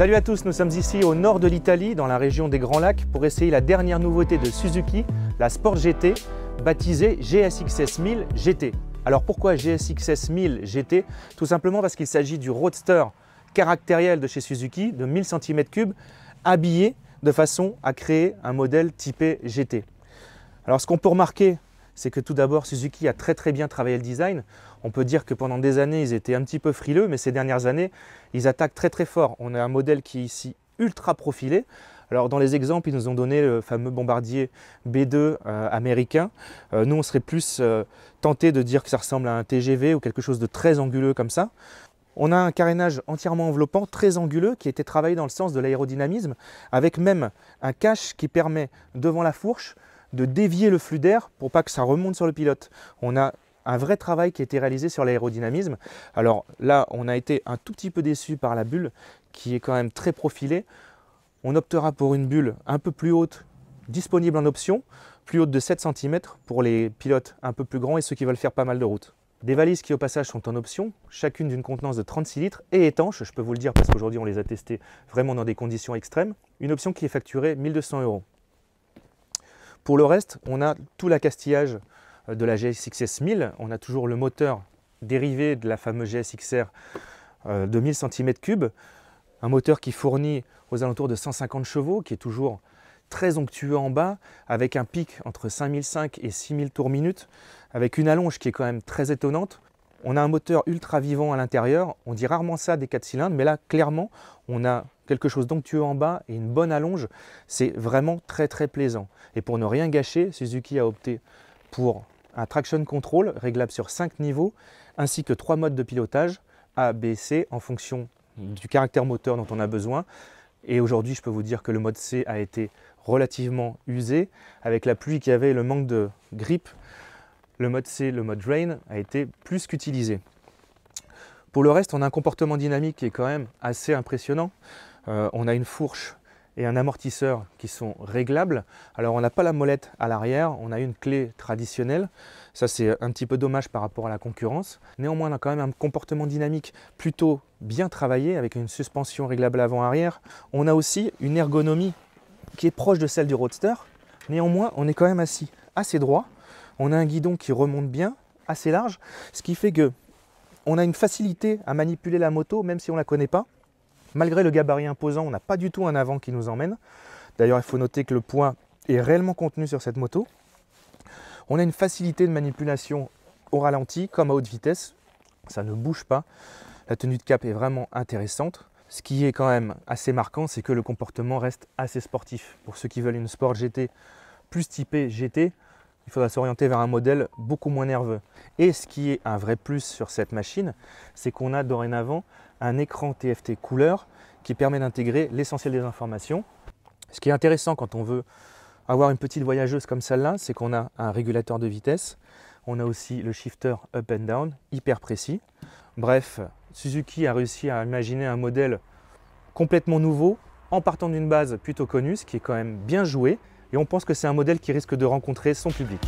Salut à tous, nous sommes ici au nord de l'Italie, dans la région des Grands Lacs, pour essayer la dernière nouveauté de Suzuki, la Sport GT, baptisée GSX 1000 GT. Alors pourquoi GSX 1000 GT Tout simplement parce qu'il s'agit du roadster caractériel de chez Suzuki, de 1000 cm3, habillé de façon à créer un modèle typé GT. Alors ce qu'on peut remarquer c'est que tout d'abord, Suzuki a très très bien travaillé le design. On peut dire que pendant des années, ils étaient un petit peu frileux, mais ces dernières années, ils attaquent très très fort. On a un modèle qui est ici ultra profilé. Alors dans les exemples, ils nous ont donné le fameux bombardier B2 euh, américain. Euh, nous, on serait plus euh, tenté de dire que ça ressemble à un TGV ou quelque chose de très anguleux comme ça. On a un carénage entièrement enveloppant, très anguleux, qui a été travaillé dans le sens de l'aérodynamisme, avec même un cache qui permet devant la fourche de dévier le flux d'air pour pas que ça remonte sur le pilote. On a un vrai travail qui a été réalisé sur l'aérodynamisme. Alors là, on a été un tout petit peu déçu par la bulle qui est quand même très profilée. On optera pour une bulle un peu plus haute, disponible en option, plus haute de 7 cm pour les pilotes un peu plus grands et ceux qui veulent faire pas mal de route. Des valises qui au passage sont en option, chacune d'une contenance de 36 litres et étanche, je peux vous le dire parce qu'aujourd'hui on les a testées vraiment dans des conditions extrêmes. Une option qui est facturée 1200 euros. Pour le reste, on a tout l'accastillage euh, de la GSX-S 1000. On a toujours le moteur dérivé de la fameuse GSX-R euh, de 1000 cm3. Un moteur qui fournit aux alentours de 150 chevaux, qui est toujours très onctueux en bas, avec un pic entre 5005 et 6000 tours minute, avec une allonge qui est quand même très étonnante. On a un moteur ultra vivant à l'intérieur, on dit rarement ça des 4 cylindres, mais là clairement on a quelque chose d'onctueux en bas et une bonne allonge, c'est vraiment très très plaisant. Et pour ne rien gâcher, Suzuki a opté pour un traction control réglable sur 5 niveaux, ainsi que 3 modes de pilotage, A, B, C, en fonction du caractère moteur dont on a besoin. Et aujourd'hui, je peux vous dire que le mode C a été relativement usé. Avec la pluie qu'il y avait et le manque de grippe, le mode C, le mode drain, a été plus qu'utilisé. Pour le reste, on a un comportement dynamique qui est quand même assez impressionnant. Euh, on a une fourche et un amortisseur qui sont réglables. Alors on n'a pas la molette à l'arrière, on a une clé traditionnelle. Ça c'est un petit peu dommage par rapport à la concurrence. Néanmoins on a quand même un comportement dynamique plutôt bien travaillé avec une suspension réglable avant-arrière. On a aussi une ergonomie qui est proche de celle du Roadster. Néanmoins on est quand même assis assez droit on a un guidon qui remonte bien, assez large, ce qui fait que on a une facilité à manipuler la moto, même si on ne la connaît pas. Malgré le gabarit imposant, on n'a pas du tout un avant qui nous emmène. D'ailleurs, il faut noter que le poids est réellement contenu sur cette moto. On a une facilité de manipulation au ralenti comme à haute vitesse. Ça ne bouge pas. La tenue de cap est vraiment intéressante. Ce qui est quand même assez marquant, c'est que le comportement reste assez sportif. Pour ceux qui veulent une Sport GT plus typée GT, il faudra s'orienter vers un modèle beaucoup moins nerveux. Et ce qui est un vrai plus sur cette machine, c'est qu'on a dorénavant un écran TFT couleur qui permet d'intégrer l'essentiel des informations. Ce qui est intéressant quand on veut avoir une petite voyageuse comme celle-là, c'est qu'on a un régulateur de vitesse, on a aussi le shifter up and down, hyper précis. Bref, Suzuki a réussi à imaginer un modèle complètement nouveau en partant d'une base plutôt connue, ce qui est quand même bien joué et on pense que c'est un modèle qui risque de rencontrer son public.